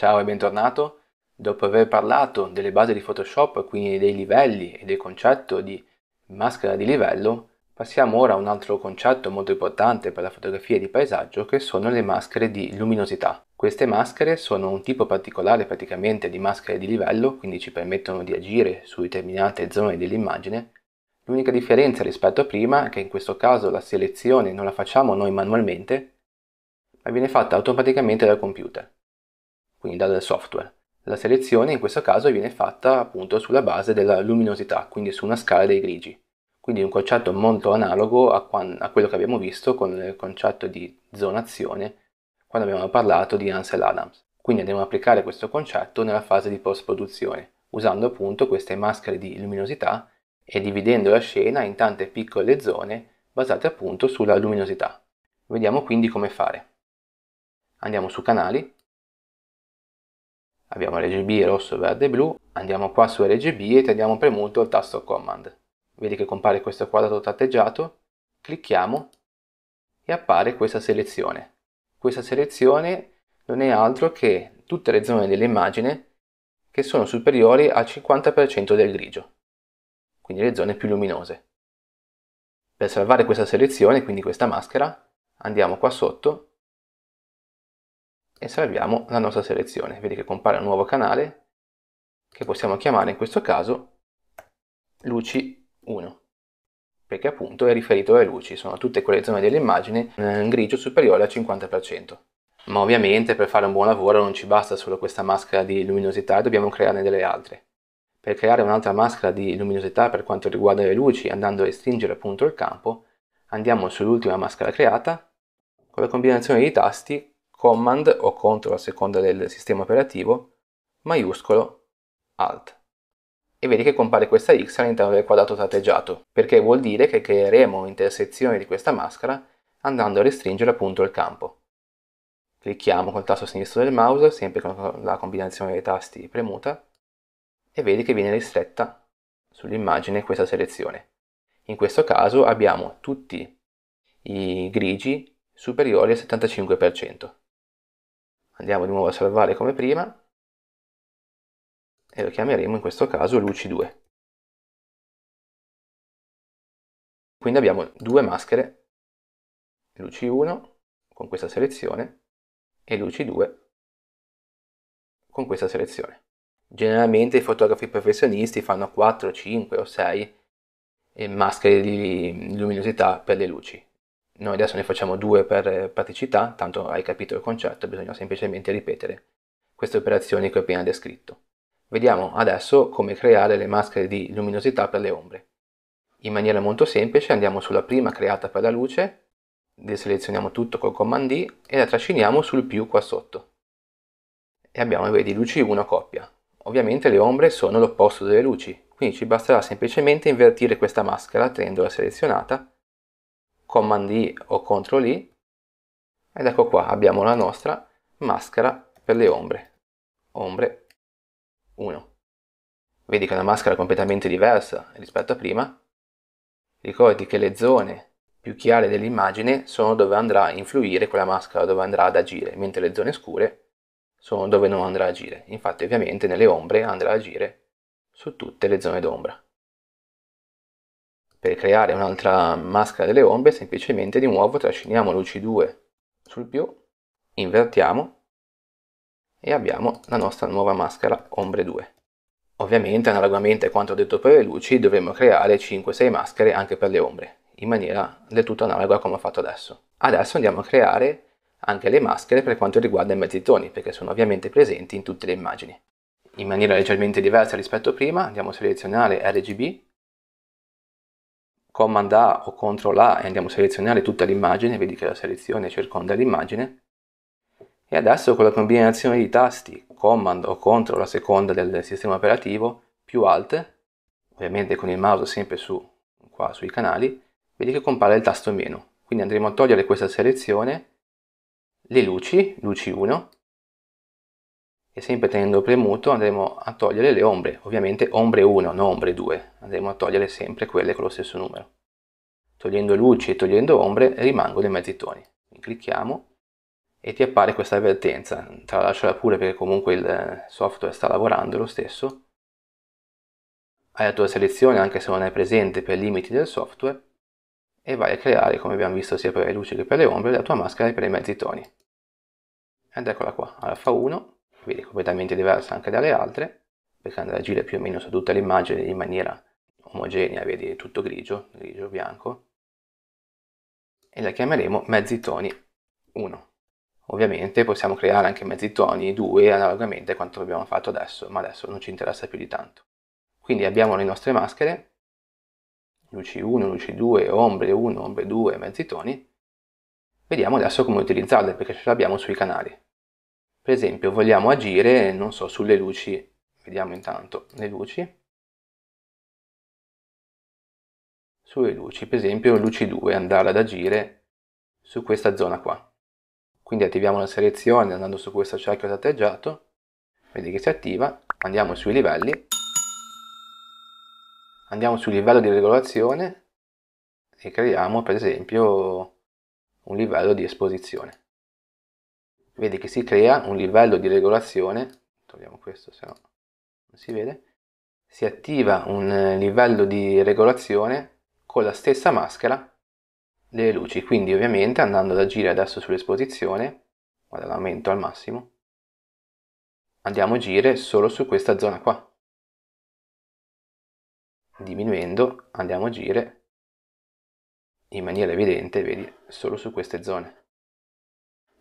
Ciao e bentornato. Dopo aver parlato delle basi di Photoshop, quindi dei livelli e del concetto di maschera di livello, passiamo ora a un altro concetto molto importante per la fotografia di paesaggio che sono le maschere di luminosità. Queste maschere sono un tipo particolare praticamente di maschere di livello, quindi ci permettono di agire su determinate zone dell'immagine. L'unica differenza rispetto a prima è che in questo caso la selezione non la facciamo noi manualmente, ma viene fatta automaticamente dal computer quindi dal software. La selezione in questo caso viene fatta appunto sulla base della luminosità, quindi su una scala dei grigi. Quindi un concetto molto analogo a, quando, a quello che abbiamo visto con il concetto di zonazione quando abbiamo parlato di Ansel Adams. Quindi andiamo ad applicare questo concetto nella fase di post-produzione, usando appunto queste maschere di luminosità e dividendo la scena in tante piccole zone basate appunto sulla luminosità. Vediamo quindi come fare. Andiamo su canali, abbiamo RGB rosso, verde e blu, andiamo qua su RGB e teniamo premuto il tasto Command. Vedi che compare questo quadro tratteggiato, clicchiamo e appare questa selezione. Questa selezione non è altro che tutte le zone dell'immagine che sono superiori al 50% del grigio, quindi le zone più luminose. Per salvare questa selezione, quindi questa maschera, andiamo qua sotto e salviamo la nostra selezione. Vedi che compare un nuovo canale che possiamo chiamare in questo caso luci 1 perché appunto è riferito alle luci, sono tutte quelle zone dell'immagine eh, in grigio superiore al 50%. Ma ovviamente per fare un buon lavoro non ci basta solo questa maschera di luminosità, dobbiamo crearne delle altre. Per creare un'altra maschera di luminosità per quanto riguarda le luci, andando a restringere appunto il campo, andiamo sull'ultima maschera creata, con la combinazione di tasti Command o Control a seconda del sistema operativo, maiuscolo, Alt. E vedi che compare questa X all'interno del quadrato tratteggiato, perché vuol dire che creeremo un'intersezione di questa maschera andando a restringere appunto il campo. Clicchiamo col tasto sinistro del mouse, sempre con la combinazione dei tasti premuta, e vedi che viene ristretta sull'immagine questa selezione. In questo caso abbiamo tutti i grigi superiori al 75% andiamo di nuovo a salvare come prima e lo chiameremo in questo caso luci2 quindi abbiamo due maschere luci1 con questa selezione e luci2 con questa selezione generalmente i fotografi professionisti fanno 4, 5 o 6 eh, maschere di luminosità per le luci noi adesso ne facciamo due per eh, praticità, tanto hai capito il concetto, bisogna semplicemente ripetere queste operazioni che ho appena descritto. Vediamo adesso come creare le maschere di luminosità per le ombre. In maniera molto semplice andiamo sulla prima creata per la luce, deselezioniamo tutto col command D e la trasciniamo sul più qua sotto. E abbiamo, vedi, luci 1 coppia. Ovviamente le ombre sono l'opposto delle luci, quindi ci basterà semplicemente invertire questa maschera tenendola selezionata command I o CTRL I ed ecco qua abbiamo la nostra maschera per le ombre, ombre 1. Vedi che è una maschera completamente diversa rispetto a prima. Ricordi che le zone più chiare dell'immagine sono dove andrà a influire quella maschera, dove andrà ad agire, mentre le zone scure sono dove non andrà a agire. Infatti ovviamente nelle ombre andrà a agire su tutte le zone d'ombra. Per creare un'altra maschera delle ombre semplicemente di nuovo trasciniamo luci 2 sul più, invertiamo e abbiamo la nostra nuova maschera ombre 2. Ovviamente analogamente a quanto detto per le luci dovremmo creare 5-6 maschere anche per le ombre in maniera del tutto analoga a come ho fatto adesso. Adesso andiamo a creare anche le maschere per quanto riguarda i mezzi toni perché sono ovviamente presenti in tutte le immagini. In maniera leggermente diversa rispetto a prima andiamo a selezionare RGB command A o CTRL A e andiamo a selezionare tutta l'immagine, vedi che la selezione circonda l'immagine. E adesso con la combinazione di tasti command o CTRL a seconda del sistema operativo più alt, ovviamente con il mouse sempre su, qua sui canali, vedi che compare il tasto meno. Quindi andremo a togliere questa selezione, le luci, luci 1, e sempre tenendo premuto andremo a togliere le ombre, ovviamente ombre 1, non ombre 2, andremo a togliere sempre quelle con lo stesso numero. Togliendo luci e togliendo ombre rimangono i mezzi toni. Clicchiamo e ti appare questa avvertenza, tralasciala pure perché comunque il eh, software sta lavorando lo stesso. Hai la tua selezione anche se non è presente per i limiti del software e vai a creare, come abbiamo visto sia per le luci che per le ombre, la tua maschera per i mezzi toni. Ed eccola qua, alfa 1, quindi completamente diversa anche dalle altre, perché andrà ad agire più o meno su tutta l'immagine in maniera omogenea, vedi tutto grigio, grigio, bianco, e la chiameremo mezzi toni 1. Ovviamente possiamo creare anche mezzi toni 2 analogamente a quanto abbiamo fatto adesso, ma adesso non ci interessa più di tanto. Quindi abbiamo le nostre maschere, luci 1, luci 2, ombre 1, ombre 2, mezzi toni. Vediamo adesso come utilizzarle perché ce l'abbiamo sui canali. Per esempio vogliamo agire, non so, sulle luci, vediamo intanto le luci, sulle luci, per esempio luci 2, andare ad agire su questa zona qua. Quindi attiviamo la selezione andando su questo cerchio tratteggiato, vedi che si attiva, andiamo sui livelli, andiamo sul livello di regolazione e creiamo per esempio un livello di esposizione vedi che si crea un livello di regolazione, togliamo questo se no non si vede, si attiva un eh, livello di regolazione con la stessa maschera delle luci, quindi ovviamente andando ad agire adesso sull'esposizione, guarda l'aumento al massimo, andiamo a agire solo su questa zona qua. Diminuendo andiamo a agire in maniera evidente, vedi, solo su queste zone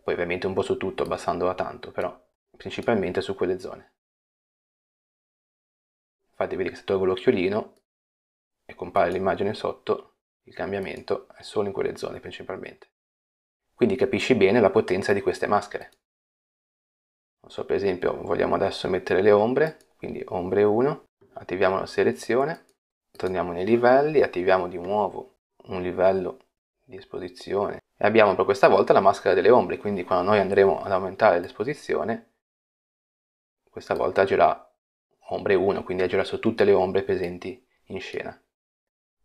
poi ovviamente un po' su tutto abbassandola tanto, però principalmente su quelle zone. Infatti vedi che se tolgo l'occhiolino e compare l'immagine sotto, il cambiamento è solo in quelle zone principalmente. Quindi capisci bene la potenza di queste maschere. Non so, per esempio, vogliamo adesso mettere le ombre, quindi ombre 1, attiviamo la selezione, torniamo nei livelli, attiviamo di nuovo un livello di esposizione e abbiamo per questa volta la maschera delle ombre, quindi quando noi andremo ad aumentare l'esposizione, questa volta agirà ombre 1, quindi agirà su tutte le ombre presenti in scena.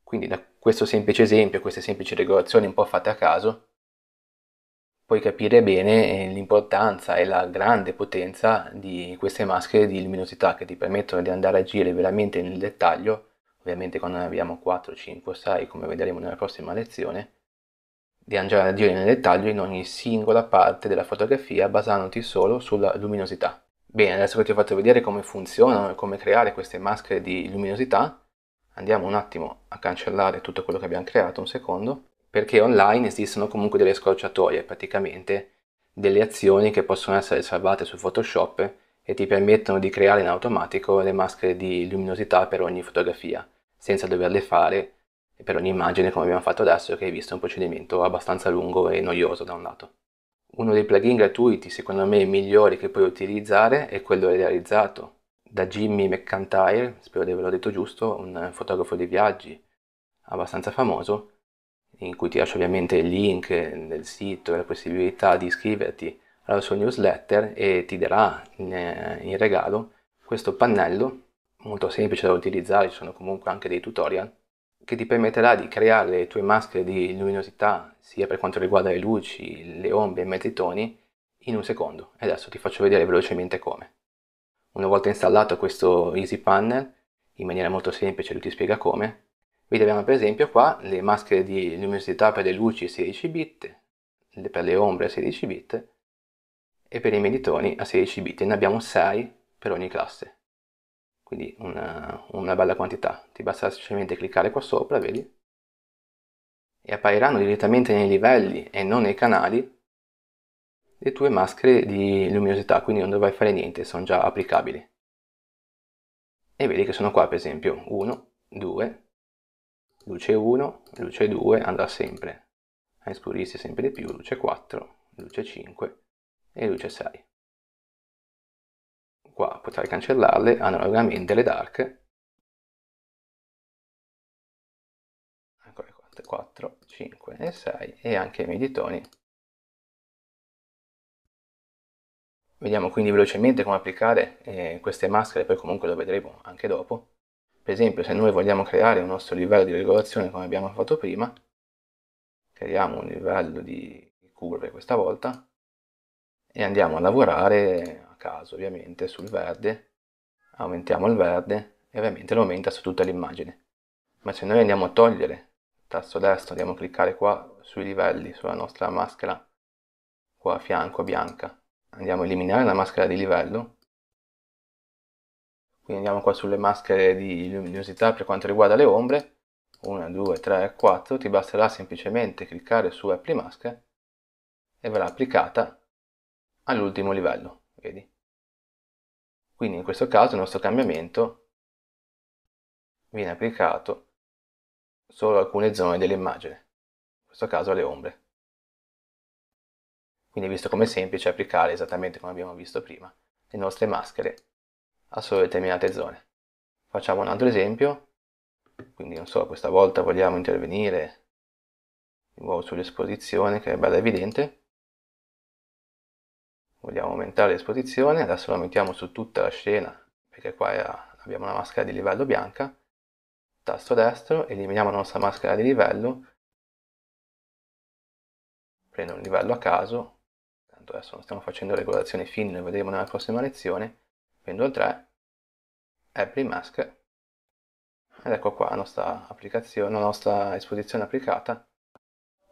Quindi da questo semplice esempio, queste semplici regolazioni un po' fatte a caso, puoi capire bene eh, l'importanza e la grande potenza di queste maschere di luminosità che ti permettono di andare a agire veramente nel dettaglio, ovviamente quando ne abbiamo 4, 5, 6 come vedremo nella prossima lezione, di andare a dire nel dettaglio in ogni singola parte della fotografia basandoti solo sulla luminosità. Bene, adesso che ti ho fatto vedere come funzionano e come creare queste maschere di luminosità, andiamo un attimo a cancellare tutto quello che abbiamo creato, un secondo, perché online esistono comunque delle scorciatoie, praticamente delle azioni che possono essere salvate su Photoshop e ti permettono di creare in automatico le maschere di luminosità per ogni fotografia, senza doverle fare per ogni immagine come abbiamo fatto adesso che hai visto un procedimento abbastanza lungo e noioso da un lato. Uno dei plugin gratuiti secondo me migliori che puoi utilizzare è quello realizzato da Jimmy McIntyre, spero di averlo detto giusto, un fotografo di viaggi abbastanza famoso, in cui ti lascio ovviamente il link del sito e la possibilità di iscriverti alla sua newsletter e ti darà in eh, regalo questo pannello molto semplice da utilizzare, ci sono comunque anche dei tutorial che ti permetterà di creare le tue maschere di luminosità, sia per quanto riguarda le luci, le ombre e i mezzi toni, in un secondo. E adesso ti faccio vedere velocemente come. Una volta installato questo Easy Panel, in maniera molto semplice lui ti spiega come, vediamo per esempio qua le maschere di luminosità per le luci 16 bit, per le ombre a 16 bit e per i meditoni a 16 bit, ne abbiamo 6 per ogni classe quindi una, una bella quantità. Ti basta semplicemente cliccare qua sopra, vedi? E appariranno direttamente nei livelli e non nei canali le tue maschere di luminosità, quindi non dovrai fare niente, sono già applicabili. E vedi che sono qua per esempio 1, 2, luce 1, luce 2, andrà sempre a inscurirsi sempre di più, luce 4, luce 5 e luce 6 qua potrei cancellarle analogamente le dark. Eccole 4, 5 e 6 e anche i meditoni Vediamo quindi velocemente come applicare eh, queste maschere, poi comunque lo vedremo anche dopo. Per esempio se noi vogliamo creare un nostro livello di regolazione come abbiamo fatto prima, creiamo un livello di curve questa volta e andiamo a lavorare caso ovviamente sul verde, aumentiamo il verde e ovviamente lo aumenta su tutta l'immagine. Ma se noi andiamo a togliere, tasto destro, andiamo a cliccare qua sui livelli, sulla nostra maschera qua a fianco bianca, andiamo a eliminare la maschera di livello, quindi andiamo qua sulle maschere di luminosità per quanto riguarda le ombre, 1, 2, 3, 4, ti basterà semplicemente cliccare su Apply Mask e verrà applicata all'ultimo livello, vedi? Quindi in questo caso il nostro cambiamento viene applicato solo a alcune zone dell'immagine, in questo caso alle ombre. Quindi visto come semplice applicare esattamente come abbiamo visto prima le nostre maschere a solo determinate zone. Facciamo un altro esempio, quindi non so, questa volta vogliamo intervenire di nuovo sull'esposizione che è bella evidente, vogliamo aumentare l'esposizione adesso la mettiamo su tutta la scena perché qua abbiamo una maschera di livello bianca tasto destro eliminiamo la nostra maschera di livello prendo un livello a caso tanto adesso non stiamo facendo regolazioni fini lo vedremo nella prossima lezione prendo il 3 apply mask ed ecco qua la nostra applicazione la nostra esposizione applicata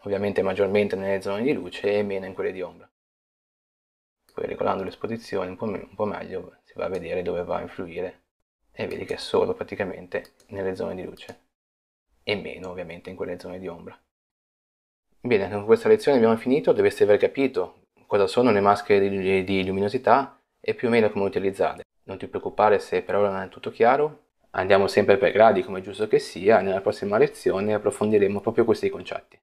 ovviamente maggiormente nelle zone di luce e meno in quelle di ombra poi regolando l'esposizione un po, un po' meglio si va a vedere dove va a influire e vedi che è solo praticamente nelle zone di luce e meno ovviamente in quelle zone di ombra. Bene, con questa lezione abbiamo finito, dovreste aver capito cosa sono le maschere di, di luminosità e più o meno come utilizzarle. Non ti preoccupare se per ora non è tutto chiaro, andiamo sempre per gradi come è giusto che sia, nella prossima lezione approfondiremo proprio questi concetti.